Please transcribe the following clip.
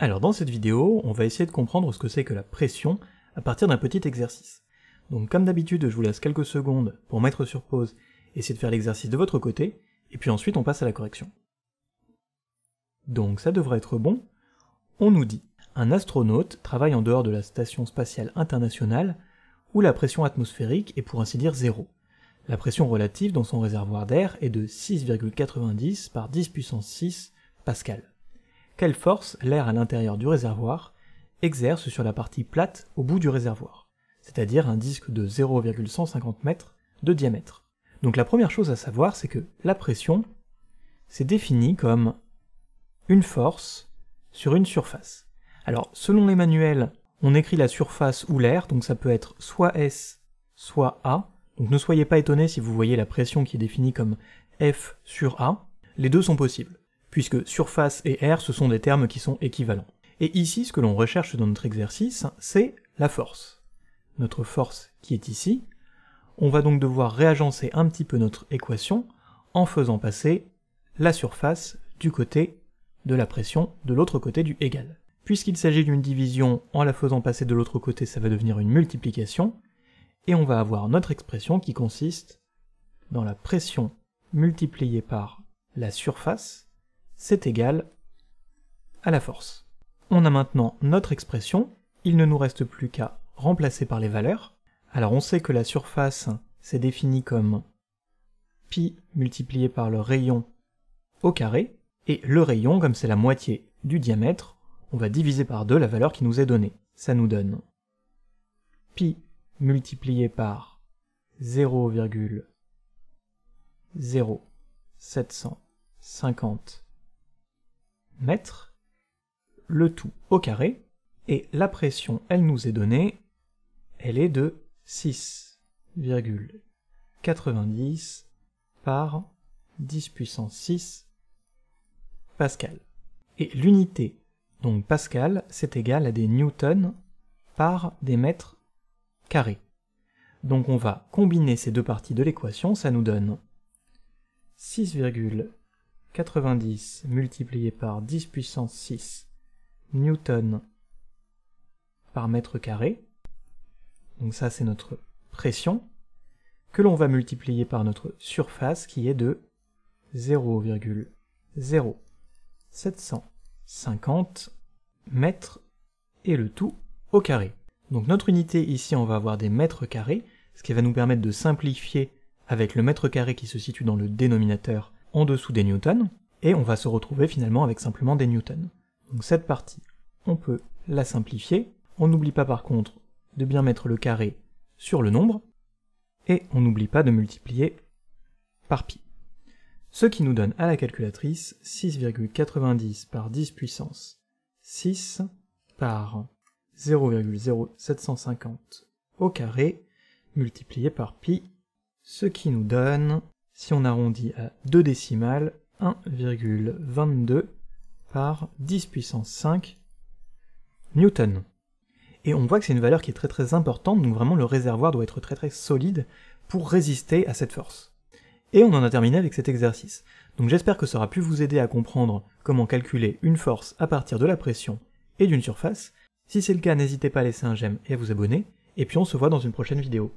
Alors dans cette vidéo, on va essayer de comprendre ce que c'est que la pression à partir d'un petit exercice. Donc comme d'habitude, je vous laisse quelques secondes pour mettre sur pause, essayer de faire l'exercice de votre côté, et puis ensuite on passe à la correction. Donc ça devrait être bon. On nous dit « Un astronaute travaille en dehors de la Station Spatiale Internationale, où la pression atmosphérique est pour ainsi dire zéro. La pression relative dans son réservoir d'air est de 6,90 par 10 puissance 6 pascal quelle force l'air à l'intérieur du réservoir exerce sur la partie plate au bout du réservoir, c'est-à-dire un disque de 0,150 m de diamètre. Donc la première chose à savoir, c'est que la pression, c'est définie comme une force sur une surface. Alors selon les manuels, on écrit la surface ou l'air, donc ça peut être soit S, soit A. Donc ne soyez pas étonnés si vous voyez la pression qui est définie comme F sur A. Les deux sont possibles puisque surface et air, ce sont des termes qui sont équivalents. Et ici, ce que l'on recherche dans notre exercice, c'est la force. Notre force qui est ici. On va donc devoir réagencer un petit peu notre équation en faisant passer la surface du côté de la pression de l'autre côté du égal. Puisqu'il s'agit d'une division, en la faisant passer de l'autre côté, ça va devenir une multiplication, et on va avoir notre expression qui consiste dans la pression multipliée par la surface c'est égal à la force. On a maintenant notre expression, il ne nous reste plus qu'à remplacer par les valeurs. Alors on sait que la surface, s'est définie comme pi multiplié par le rayon au carré, et le rayon, comme c'est la moitié du diamètre, on va diviser par 2 la valeur qui nous est donnée. Ça nous donne pi multiplié par 0,0750 mettre le tout au carré, et la pression, elle nous est donnée, elle est de 6,90 par 10 puissance 6 pascal. Et l'unité, donc pascal, c'est égal à des newtons par des mètres carrés. Donc on va combiner ces deux parties de l'équation, ça nous donne 6,90 90 multiplié par 10 puissance 6 newton par mètre carré, donc ça c'est notre pression, que l'on va multiplier par notre surface qui est de 0,0750 mètres et le tout au carré. Donc notre unité ici on va avoir des mètres carrés, ce qui va nous permettre de simplifier avec le mètre carré qui se situe dans le dénominateur en dessous des newtons, et on va se retrouver finalement avec simplement des newtons. Donc cette partie, on peut la simplifier. On n'oublie pas par contre de bien mettre le carré sur le nombre, et on n'oublie pas de multiplier par pi. Ce qui nous donne à la calculatrice 6,90 par 10 puissance 6 par 0,0750 au carré multiplié par pi, ce qui nous donne si on arrondit à 2 décimales, 1,22 par 10 puissance 5 Newton Et on voit que c'est une valeur qui est très très importante, donc vraiment le réservoir doit être très très solide pour résister à cette force. Et on en a terminé avec cet exercice. Donc j'espère que ça aura pu vous aider à comprendre comment calculer une force à partir de la pression et d'une surface. Si c'est le cas, n'hésitez pas à laisser un j'aime et à vous abonner, et puis on se voit dans une prochaine vidéo.